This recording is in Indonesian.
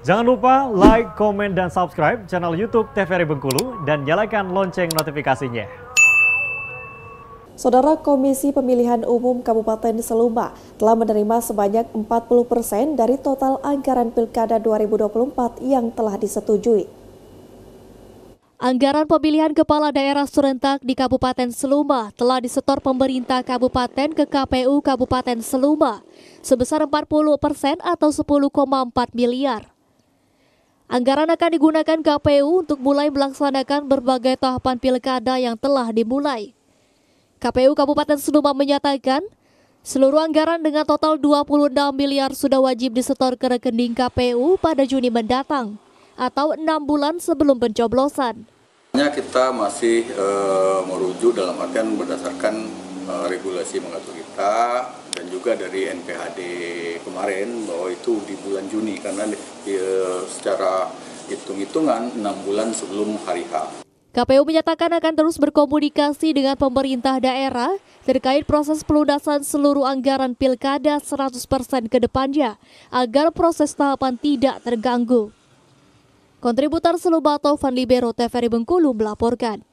Jangan lupa like, komen, dan subscribe channel YouTube TVRI Bengkulu dan nyalakan lonceng notifikasinya. Saudara Komisi Pemilihan Umum Kabupaten Seluma telah menerima sebanyak 40 persen dari total anggaran Pilkada 2024 yang telah disetujui. Anggaran pemilihan kepala daerah serentak di Kabupaten Seluma telah disetor pemerintah kabupaten ke KPU Kabupaten Seluma sebesar 40 persen atau 10,4 miliar. Anggaran akan digunakan KPU untuk mulai melaksanakan berbagai tahapan pilkada yang telah dimulai. KPU Kabupaten Sumba menyatakan, seluruh anggaran dengan total 26 miliar sudah wajib disetor ke rekening KPU pada Juni mendatang atau enam bulan sebelum pencoblosan. Kita masih e, merujuk dalam artian berdasarkan e, regulasi mengatur kita, juga dari NPHD kemarin bahwa itu di bulan Juni karena ya, secara hitung-hitungan 6 bulan sebelum hari H. KPU menyatakan akan terus berkomunikasi dengan pemerintah daerah terkait proses pelunasan seluruh anggaran pilkada 100% ke depannya agar proses tahapan tidak terganggu. Kontributor Selubato Van Libero TVRI Bengkulu melaporkan.